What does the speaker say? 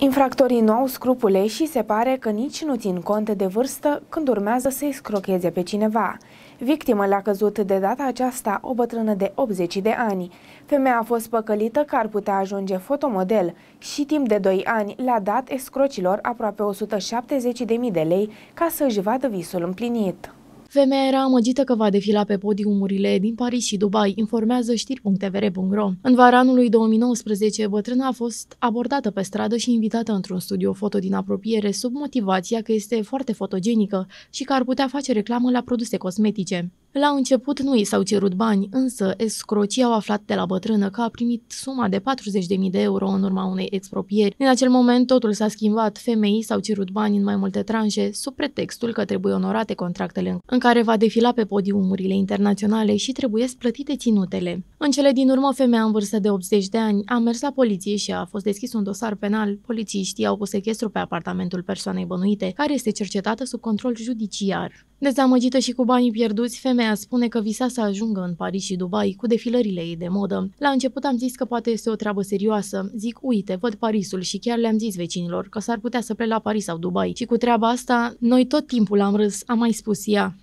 Infractorii nu au scrupule și se pare că nici nu țin cont de vârstă când urmează să-i scrocheze pe cineva. Victimă le-a căzut de data aceasta o bătrână de 80 de ani. Femeia a fost păcălită că ar putea ajunge fotomodel și timp de 2 ani le-a dat escrocilor aproape 170.000 de lei ca să-și vadă visul împlinit. Femeia era amăgită că va defila pe podiumurile din Paris și Dubai, informează știri.tvr.ro. În vara anului 2019, bătrâna a fost abordată pe stradă și invitată într-un studio foto din apropiere sub motivația că este foarte fotogenică și că ar putea face reclamă la produse cosmetice. La început nu i s-au cerut bani, însă escrocii au aflat de la bătrână că a primit suma de 40.000 de euro în urma unei expropieri. În acel moment totul s-a schimbat, femeii s-au cerut bani în mai multe tranșe, sub pretextul că trebuie onorate contractele în care va defila pe podiumurile internaționale și trebuie plătite ținutele. În cele din urmă, femeia în vârstă de 80 de ani a mers la poliție și a fost deschis un dosar penal. Polițiștii au pus sechestru pe apartamentul persoanei bănuite, care este cercetată sub control judiciar. Dezamăgită și cu banii pierduți, femeia spune că visa să ajungă în Paris și Dubai cu defilările ei de modă. La început am zis că poate este o treabă serioasă. Zic, uite, văd Parisul și chiar le-am zis vecinilor că s-ar putea să plec la Paris sau Dubai. Și cu treaba asta, noi tot timpul am râs, a mai spus ea.